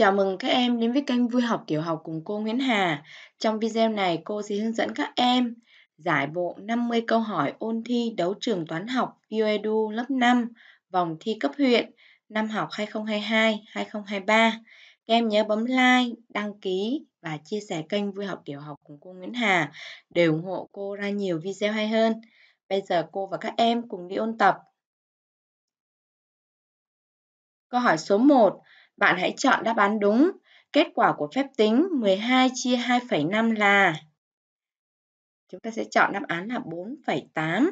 Chào mừng các em đến với kênh Vui học tiểu học cùng cô Nguyễn Hà. Trong video này cô sẽ hướng dẫn các em giải bộ 50 câu hỏi ôn thi đấu trường toán học VOEDU lớp 5 vòng thi cấp huyện năm học 2022-2023. Các em nhớ bấm like, đăng ký và chia sẻ kênh Vui học tiểu học cùng cô Nguyễn Hà để ủng hộ cô ra nhiều video hay hơn. Bây giờ cô và các em cùng đi ôn tập. Câu hỏi số 1 bạn hãy chọn đáp án đúng. Kết quả của phép tính 12 chia 2,5 là Chúng ta sẽ chọn đáp án là 4,8.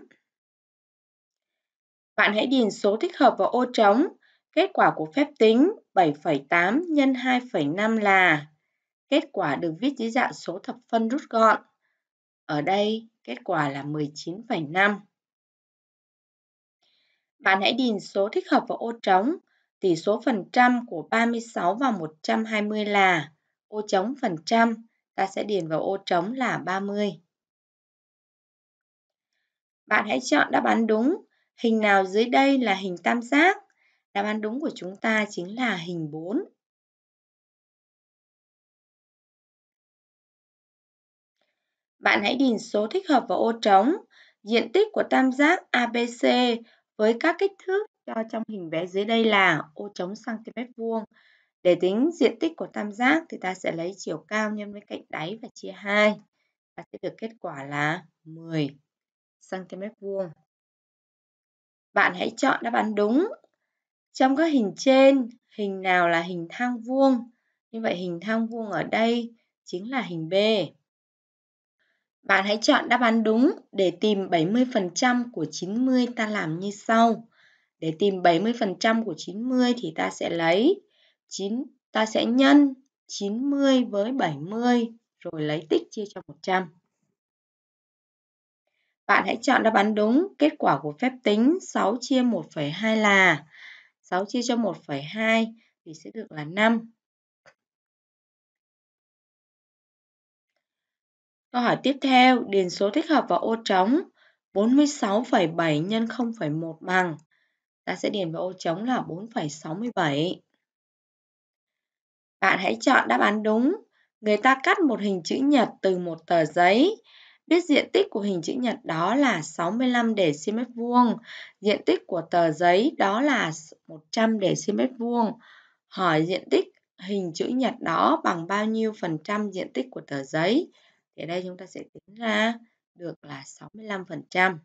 Bạn hãy điền số thích hợp vào ô trống. Kết quả của phép tính 7,8 nhân 2,5 là Kết quả được viết dưới dạng số thập phân rút gọn. Ở đây, kết quả là 19,5. Bạn hãy điền số thích hợp vào ô trống. Tỷ số phần trăm của 36 và 120 là ô trống phần trăm, ta sẽ điền vào ô trống là 30. Bạn hãy chọn đáp án đúng. Hình nào dưới đây là hình tam giác? Đáp án đúng của chúng ta chính là hình 4. Bạn hãy điền số thích hợp vào ô trống. Diện tích của tam giác ABC với các kích thước cho trong hình vẽ dưới đây là ô trống cm vuông. Để tính diện tích của tam giác thì ta sẽ lấy chiều cao nhân với cạnh đáy và chia 2. Ta sẽ được kết quả là 10 cm vuông. Bạn hãy chọn đáp án đúng. Trong các hình trên, hình nào là hình thang vuông? Như vậy hình thang vuông ở đây chính là hình B. Bạn hãy chọn đáp án đúng để tìm 70% của 90 ta làm như sau. Để tìm 70% của 90 thì ta sẽ lấy 9 ta sẽ nhân 90 với 70 rồi lấy tích chia cho 100. Bạn hãy chọn đáp án đúng. Kết quả của phép tính 6 chia 1,2 là 6 chia cho 1,2 thì sẽ được là 5. Câu hỏi tiếp theo, điền số thích hợp vào ô trống 46,7 x 0,1 bằng ta sẽ điền vào ô trống là 4,67. Bạn hãy chọn đáp án đúng. Người ta cắt một hình chữ nhật từ một tờ giấy. Biết diện tích của hình chữ nhật đó là 65 dm vuông, diện tích của tờ giấy đó là 100 dm vuông. Hỏi diện tích hình chữ nhật đó bằng bao nhiêu phần trăm diện tích của tờ giấy? Thì ở đây chúng ta sẽ tính ra được là 65%.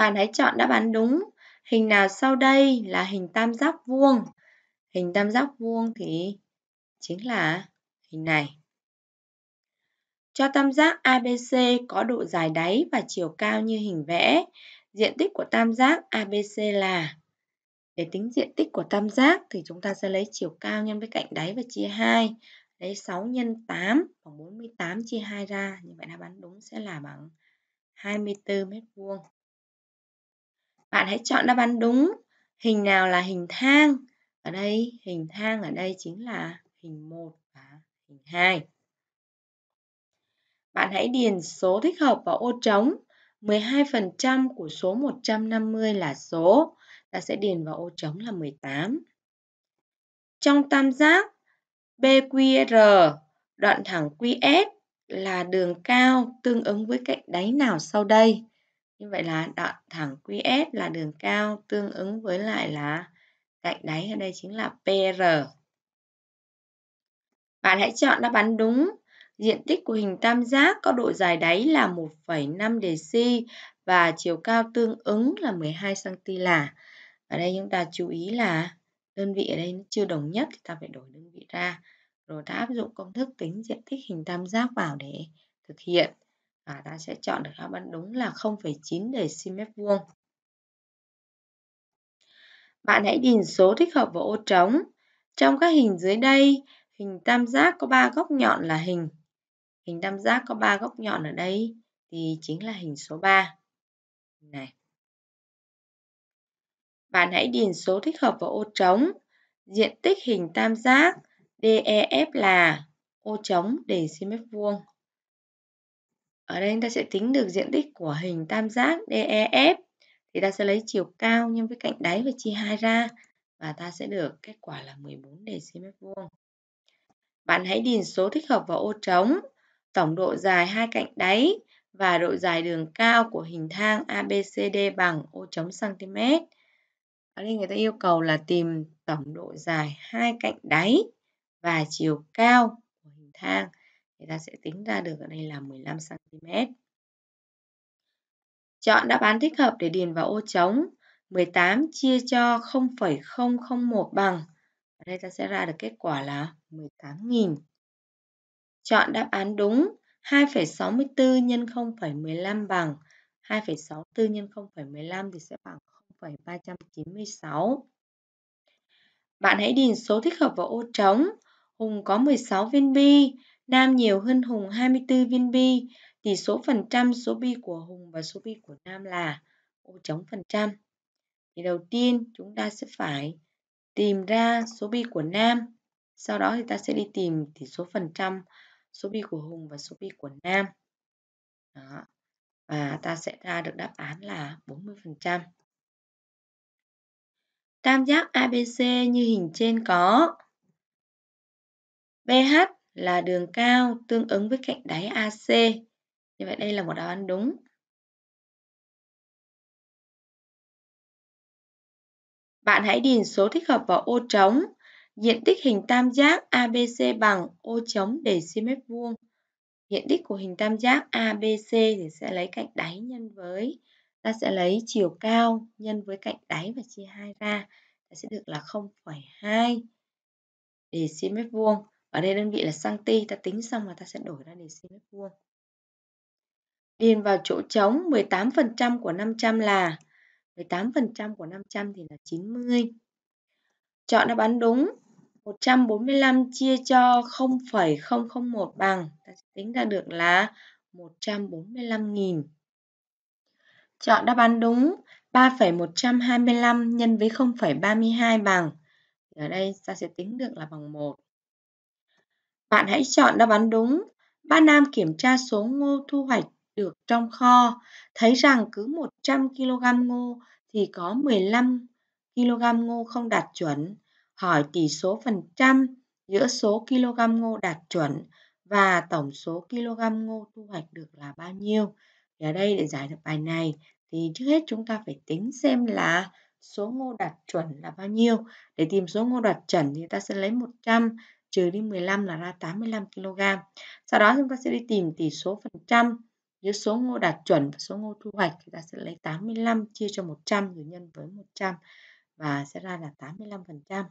Bạn hãy chọn đáp án đúng. Hình nào sau đây là hình tam giác vuông? Hình tam giác vuông thì chính là hình này. Cho tam giác ABC có độ dài đáy và chiều cao như hình vẽ. Diện tích của tam giác ABC là Để tính diện tích của tam giác thì chúng ta sẽ lấy chiều cao nhân với cạnh đáy và chia 2. Lấy 6 nhân 8 bằng 48 chia 2 ra. Như vậy đáp án đúng sẽ là bằng 24 mét vuông. Bạn hãy chọn đáp án đúng. Hình nào là hình thang? Ở đây, hình thang ở đây chính là hình 1 và hình 2. Bạn hãy điền số thích hợp vào ô trống. 12% của số 150 là số. Ta sẽ điền vào ô trống là 18. Trong tam giác BQR, đoạn thẳng QS là đường cao tương ứng với cạnh đáy nào sau đây? Như vậy là đoạn thẳng QS là đường cao tương ứng với lại là cạnh đáy ở đây chính là PR. Bạn hãy chọn đáp án đúng. Diện tích của hình tam giác có độ dài đáy là 1,5 dc và chiều cao tương ứng là 12 cm là. Ở đây chúng ta chú ý là đơn vị ở đây nó chưa đồng nhất thì ta phải đổi đơn vị ra. Rồi ta áp dụng công thức tính diện tích hình tam giác vào để thực hiện và ta sẽ chọn được đáp án đúng là 0,9 dm vuông. Bạn hãy điền số thích hợp vào ô trống. Trong các hình dưới đây, hình tam giác có 3 góc nhọn là hình. Hình tam giác có 3 góc nhọn ở đây thì chính là hình số 3. Này. Bạn hãy điền số thích hợp vào ô trống. Diện tích hình tam giác DEF là ô trống dm vuông. Ở đây chúng ta sẽ tính được diện tích của hình tam giác DEF. Thì ta sẽ lấy chiều cao nhân với cạnh đáy và chia 2 ra. Và ta sẽ được kết quả là 14 dm vuông. Bạn hãy điền số thích hợp vào ô trống. Tổng độ dài hai cạnh đáy và độ dài đường cao của hình thang ABCD bằng ô trống cm. Ở đây người ta yêu cầu là tìm tổng độ dài hai cạnh đáy và chiều cao của hình thang thì ta sẽ tính ra được ở đây là 15 cm. Chọn đáp án thích hợp để điền vào ô trống 18 chia cho 0,001 bằng. Ở đây ta sẽ ra được kết quả là 18.000. Chọn đáp án đúng 2,64 nhân 0,15 bằng 2,64 nhân 0,15 thì sẽ bằng 0,396. Bạn hãy điền số thích hợp vào ô trống. Hùng có 16 viên bi, Nam nhiều hơn Hùng 24 viên bi, tỷ số phần trăm số bi của Hùng và số bi của Nam là ô trống phần trăm. Thì đầu tiên chúng ta sẽ phải tìm ra số bi của Nam, sau đó thì ta sẽ đi tìm tỷ số phần trăm số bi của Hùng và số bi của Nam. Đó. Và ta sẽ ra được đáp án là 40%. Tam giác ABC như hình trên có BH là đường cao tương ứng với cạnh đáy AC. Như vậy đây là một đáp án đúng. Bạn hãy điền số thích hợp vào ô trống. Diện tích hình tam giác ABC bằng ô trống để cm vuông. Diện tích của hình tam giác ABC thì sẽ lấy cạnh đáy nhân với ta sẽ lấy chiều cao nhân với cạnh đáy và chia 2 ra ta sẽ được là 0,2 để cm vuông ở đây đơn vị là sang ti ta tính xong và ta sẽ đổi ra để cm vuông điền vào chỗ trống 18% của 500 là 18% của 500 thì là 90 chọn đáp án đúng 145 chia cho 0,001 bằng ta sẽ tính ra được là 145.000 chọn đáp án đúng 3,125 nhân với 0,32 bằng. ở đây ta sẽ tính được là bằng 1. Bạn hãy chọn đáp án đúng. Ba Nam kiểm tra số ngô thu hoạch được trong kho, thấy rằng cứ 100 kg ngô thì có 15 kg ngô không đạt chuẩn. Hỏi tỷ số phần trăm giữa số kg ngô đạt chuẩn và tổng số kg ngô thu hoạch được là bao nhiêu. Thì ở đây để giải được bài này thì trước hết chúng ta phải tính xem là số ngô đạt chuẩn là bao nhiêu. Để tìm số ngô đạt chuẩn thì ta sẽ lấy 100 trừ đi 15 là ra 85 kg. Sau đó chúng ta sẽ đi tìm tỷ số phần trăm giữa số ngô đạt chuẩn và số ngô thu hoạch. Chúng ta sẽ lấy 85 chia cho 100 rồi nhân với 100 và sẽ ra là 85%.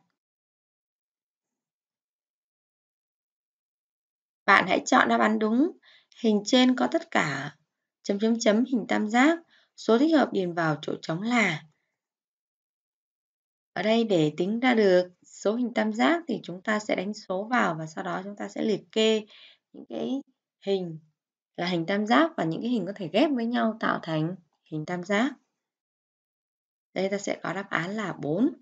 Bạn hãy chọn đáp án đúng. Hình trên có tất cả chấm chấm chấm hình tam giác. Số thích hợp điền vào chỗ trống là. Ở đây để tính ra được Số hình tam giác thì chúng ta sẽ đánh số vào và sau đó chúng ta sẽ liệt kê những cái hình là hình tam giác và những cái hình có thể ghép với nhau tạo thành hình tam giác. Đây ta sẽ có đáp án là 4.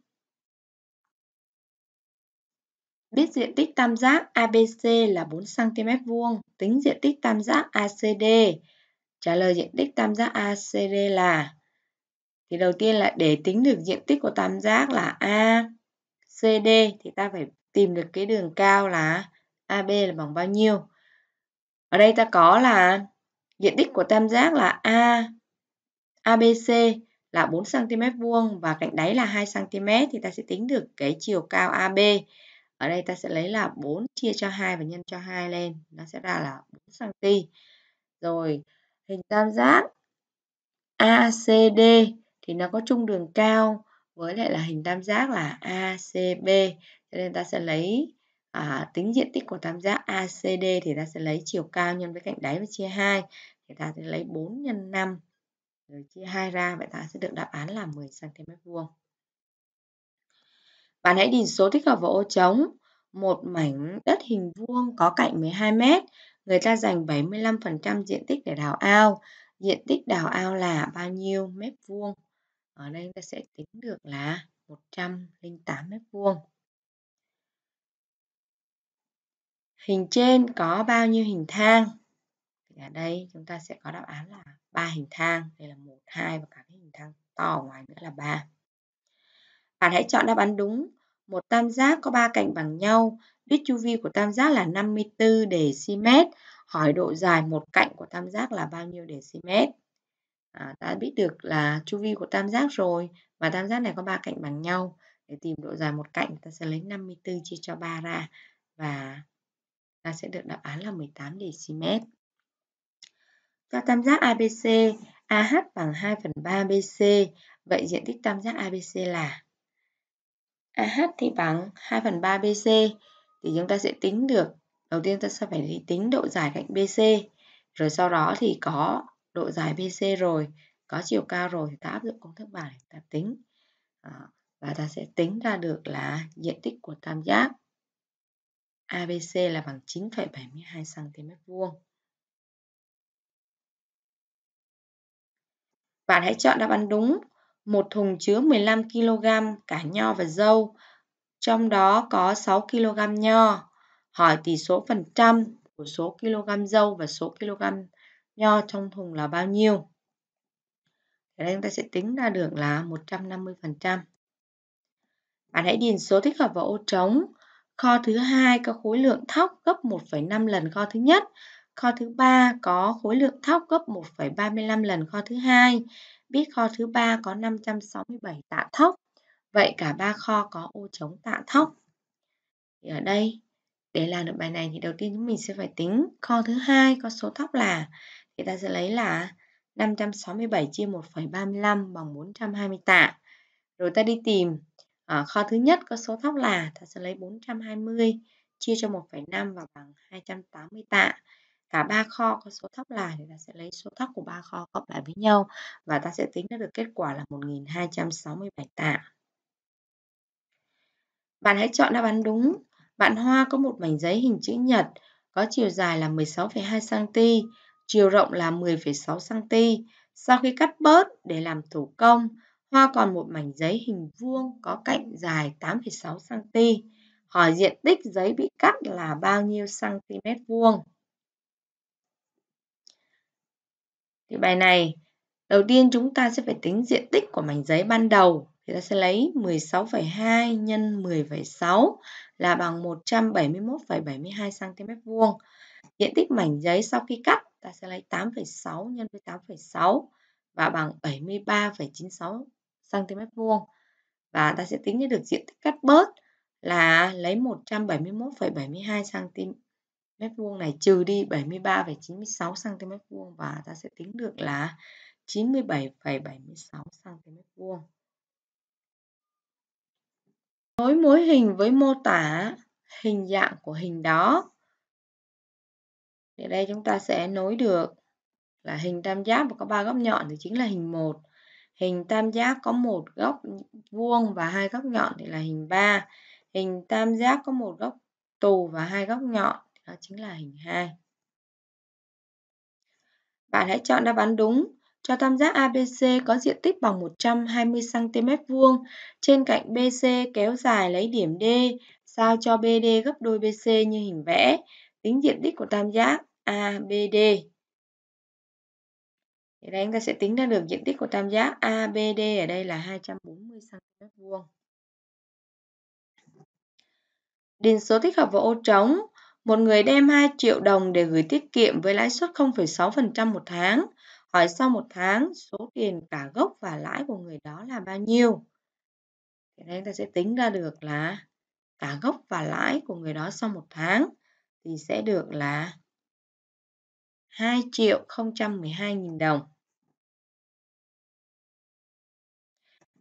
Biết diện tích tam giác ABC là 4cm vuông, tính diện tích tam giác ACD. Trả lời diện tích tam giác ACD là Thì đầu tiên là để tính được diện tích của tam giác là A CD thì ta phải tìm được cái đường cao là AB là bằng bao nhiêu. Ở đây ta có là diện tích của tam giác là A ABC là 4 cm vuông và cạnh đáy là 2 cm thì ta sẽ tính được cái chiều cao AB. Ở đây ta sẽ lấy là 4 chia cho 2 và nhân cho 2 lên, nó sẽ ra là 4 cm. Rồi, hình tam giác ACD thì nó có chung đường cao với lại là hình tam giác là ACB cho nên ta sẽ lấy à, tính diện tích của tam giác ACD thì ta sẽ lấy chiều cao nhân với cạnh đáy và chia 2 thì ta sẽ lấy 4 nhân 5 rồi chia 2 ra vậy ta sẽ được đáp án là 10 cm vuông. Bạn hãy điền số thích hợp vào ô trống một mảnh đất hình vuông có cạnh 12 m, người ta dành 75% diện tích để đào ao. Diện tích đào ao là bao nhiêu mét vuông? ở đây ta sẽ tính được là 108 mét vuông hình trên có bao nhiêu hình thang thì ở đây chúng ta sẽ có đáp án là ba hình thang đây là một hai và cả cái hình thang to ở ngoài nữa là ba bạn hãy chọn đáp án đúng một tam giác có ba cạnh bằng nhau đít chu vi của tam giác là 54 dm hỏi độ dài một cạnh của tam giác là bao nhiêu dm à, đã biết được là chu vi của tam giác rồi và tam giác này có ba cạnh bằng nhau để tìm độ dài một cạnh ta sẽ lấy 54 chia cho 3 ra và ta sẽ được đáp án là 18 dm. Cho tam giác ABC AH bằng 2 phần 3 BC vậy diện tích tam giác ABC là AH thì bằng 2 phần 3 BC thì chúng ta sẽ tính được đầu tiên ta sẽ phải tính độ dài cạnh BC rồi sau đó thì có độ dài BC rồi có chiều cao rồi thì ta áp dụng công thức bài ta tính à, và ta sẽ tính ra được là diện tích của tam giác ABC là bằng 9,72 cm vuông. Bạn hãy chọn đáp án đúng. Một thùng chứa 15 kg cả nho và dâu, trong đó có 6 kg nho. Hỏi tỷ số phần trăm của số kg dâu và số kg nho trong thùng là bao nhiêu. Ở đây chúng ta sẽ tính ra được là 150%. Bạn hãy điền số thích hợp vào ô trống. Kho thứ hai có khối lượng thóc gấp 1,5 lần kho thứ nhất. Kho thứ ba có khối lượng thóc gấp 1,35 lần kho thứ hai. Biết kho thứ ba có 567 tạ thóc. Vậy cả ba kho có ô trống tạ thóc. Thì ở đây để làm được bài này thì đầu tiên chúng mình sẽ phải tính kho thứ hai có số thóc là thì ta sẽ lấy là 567 chia 1,35 bằng 420 tạ. Rồi ta đi tìm ở ờ, kho thứ nhất có số thóc là ta sẽ lấy 420 chia cho 1,5 và bằng 280 tạ. Cả ba kho có số thóc là thì ta sẽ lấy số thóc của ba kho cộng lại với nhau và ta sẽ tính ra được kết quả là 1267 tạ. Bạn hãy chọn đáp án đúng. Bạn Hoa có một mảnh giấy hình chữ nhật có chiều dài là 16,2 cm chiều rộng là 10,6cm. Sau khi cắt bớt để làm thủ công, hoa còn một mảnh giấy hình vuông có cạnh dài 8,6cm. Hỏi diện tích giấy bị cắt là bao nhiêu cm vuông? Thì bài này, đầu tiên chúng ta sẽ phải tính diện tích của mảnh giấy ban đầu. Thì ta sẽ lấy 16,2 nhân 10,6 là bằng 171,72 cm vuông. Diện tích mảnh giấy sau khi cắt ta sẽ lấy 8,6 nhân với 8,6 và bằng 73,96 cm vuông. Và ta sẽ tính được diện tích cắt bớt là lấy 171,72 cm vuông này trừ đi 73,96 cm vuông và ta sẽ tính được là 97,76 cm vuông. Nối mối hình với mô tả hình dạng của hình đó thì đây chúng ta sẽ nối được là hình tam giác mà có ba góc nhọn thì chính là hình 1. Hình tam giác có một góc vuông và hai góc nhọn thì là hình 3. Hình tam giác có một góc tù và hai góc nhọn đó chính là hình 2. Bạn hãy chọn đáp án đúng cho tam giác ABC có diện tích bằng 120 cm vuông, trên cạnh BC kéo dài lấy điểm D, sao cho BD gấp đôi BC như hình vẽ. Tính diện tích của tam giác ABD. Thì đây chúng ta sẽ tính ra được diện tích của tam giác ABD ở đây là 240 cm vuông. Điền số thích hợp vào ô trống. Một người đem 2 triệu đồng để gửi tiết kiệm với lãi suất 0,6% một tháng. Hỏi sau một tháng, số tiền cả gốc và lãi của người đó là bao nhiêu? Thì đây chúng ta sẽ tính ra được là cả gốc và lãi của người đó sau một tháng thì sẽ được là 2 triệu 012.000 đồng.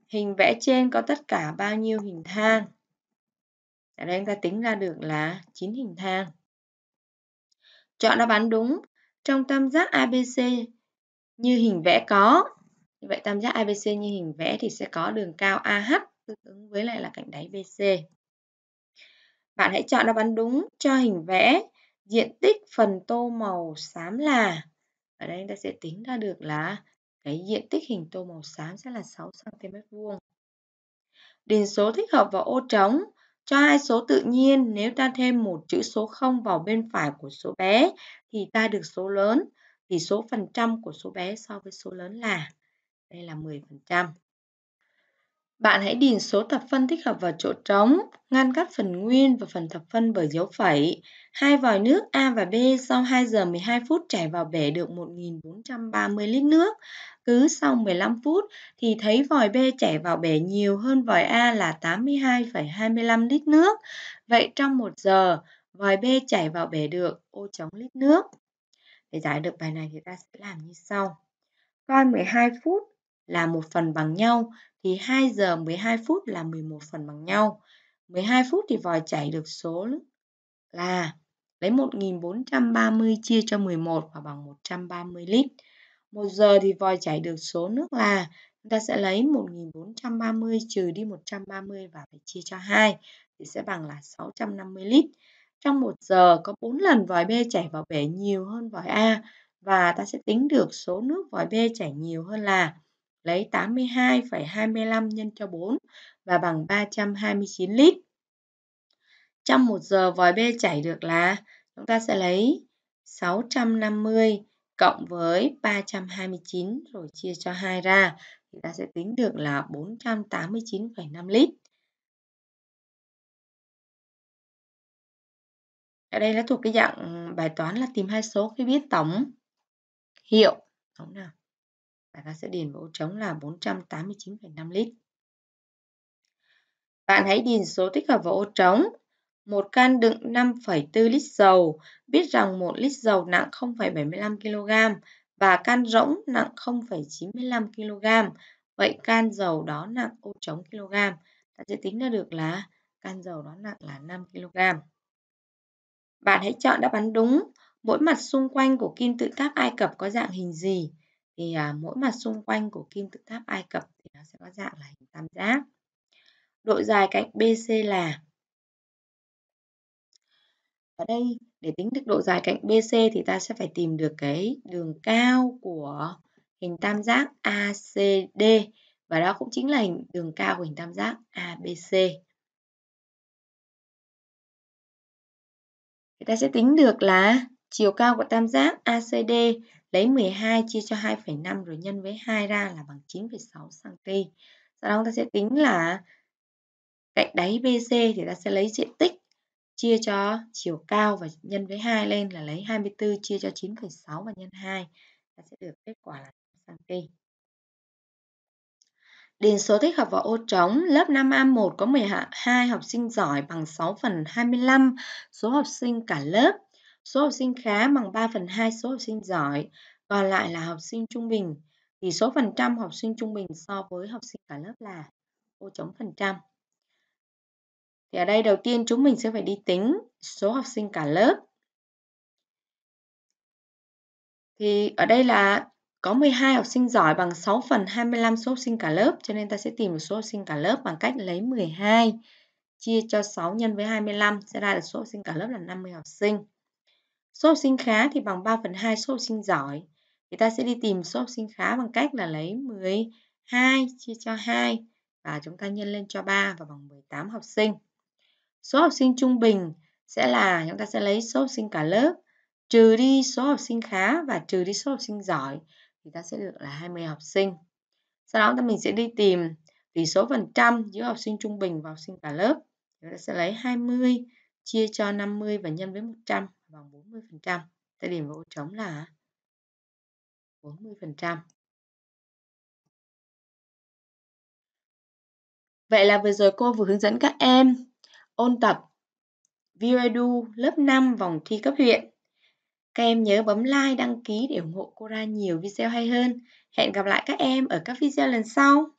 Hình vẽ trên có tất cả bao nhiêu hình thang? Ở đây chúng ta tính ra được là 9 hình thang. Chọn đáp án đúng. Trong tam giác ABC như hình vẽ có. Như vậy tam giác ABC như hình vẽ thì sẽ có đường cao AH tương ứng với lại là cạnh đáy BC. Bạn hãy chọn đáp án đúng cho hình vẽ diện tích phần tô màu xám là ở đây ta sẽ tính ra được là cái diện tích hình tô màu xám sẽ là 6 cm vuông. Điền số thích hợp vào ô trống cho hai số tự nhiên nếu ta thêm một chữ số 0 vào bên phải của số bé thì ta được số lớn thì số phần trăm của số bé so với số lớn là đây là 10%. Bạn hãy điền số thập phân thích hợp vào chỗ trống, ngăn cắt phần nguyên và phần thập phân bởi dấu phẩy. Hai vòi nước A và B sau 2 giờ 12 phút chảy vào bể được 1430 lít nước. Cứ sau 15 phút thì thấy vòi B chảy vào bể nhiều hơn vòi A là 82,25 lít nước. Vậy trong 1 giờ, vòi B chảy vào bể được ô trống lít nước. Để giải được bài này thì ta sẽ làm như sau. Coi 12 phút là một phần bằng nhau thì 2 giờ 12 phút là 11 phần bằng nhau. 12 phút thì vòi chảy được số là lấy 1430 chia cho 11 và bằng 130 lít. 1 giờ thì vòi chảy được số nước là chúng ta sẽ lấy 1430 trừ đi 130 và phải chia cho 2 thì sẽ bằng là 650 lít. Trong 1 giờ có 4 lần vòi B chảy vào bể nhiều hơn vòi A và ta sẽ tính được số nước vòi B chảy nhiều hơn là lấy 82,25 nhân cho 4 và bằng 329 lít. Trong 1 giờ vòi B chảy được là chúng ta sẽ lấy 650 cộng với 329 rồi chia cho 2 ra thì ta sẽ tính được là 489,5 lít. Ở đây nó thuộc cái dạng bài toán là tìm hai số khi biết tổng hiệu. Đúng nào? và ta sẽ điền vào ô trống là 489,5 lít. Bạn hãy điền số tích hợp vào ô trống. Một can đựng 5,4 lít dầu, biết rằng 1 lít dầu nặng 0,75 kg và can rỗng nặng 0,95 kg. Vậy can dầu đó nặng ô trống kg. Ta sẽ tính ra được là can dầu đó nặng là 5 kg. Bạn hãy chọn đáp án đúng. Mỗi mặt xung quanh của kim tự tháp Ai Cập có dạng hình gì? thì à, mỗi mặt xung quanh của kim tự tháp Ai Cập thì nó sẽ có dạng là hình tam giác. Độ dài cạnh BC là ở đây để tính được độ dài cạnh BC thì ta sẽ phải tìm được cái đường cao của hình tam giác ACD và đó cũng chính là hình đường cao của hình tam giác ABC. Thì ta sẽ tính được là chiều cao của tam giác ACD Lấy 12 chia cho 2,5 rồi nhân với 2 ra là bằng 9,6 cm. Sau đó chúng ta sẽ tính là cạnh đáy BC thì ta sẽ lấy diện tích chia cho chiều cao và nhân với 2 lên là lấy 24 chia cho 9,6 và nhân 2. Ta sẽ được kết quả là 5 cm. Điền số thích hợp vào ô trống, lớp 5A1 có 12 học sinh giỏi bằng 6 phần 25 số học sinh cả lớp Số học sinh khá bằng 3 phần 2 số học sinh giỏi, còn lại là học sinh trung bình. thì số phần trăm học sinh trung bình so với học sinh cả lớp là ô chấm phần trăm. Thì ở đây đầu tiên chúng mình sẽ phải đi tính số học sinh cả lớp. Thì ở đây là có 12 học sinh giỏi bằng 6 phần 25 số học sinh cả lớp, cho nên ta sẽ tìm được số học sinh cả lớp bằng cách lấy 12 chia cho 6 nhân với 25 sẽ ra được số học sinh cả lớp là 50 học sinh. Số học sinh khá thì bằng 3 phần 2 số học sinh giỏi. Thì ta sẽ đi tìm số học sinh khá bằng cách là lấy 12 chia cho 2 và chúng ta nhân lên cho 3 và bằng 18 học sinh. Số học sinh trung bình sẽ là chúng ta sẽ lấy số học sinh cả lớp trừ đi số học sinh khá và trừ đi số học sinh giỏi thì ta sẽ được là 20 học sinh. Sau đó ta mình sẽ đi tìm tỷ số phần trăm giữa học sinh trung bình và học sinh cả lớp. Chúng ta sẽ lấy 20 chia cho 50 và nhân với 100 bằng 40%. Ta điểm vào ô trống là 40%. Vậy là vừa rồi cô vừa hướng dẫn các em ôn tập Viredu lớp 5 vòng thi cấp huyện. Các em nhớ bấm like, đăng ký để ủng hộ cô ra nhiều video hay hơn. Hẹn gặp lại các em ở các video lần sau.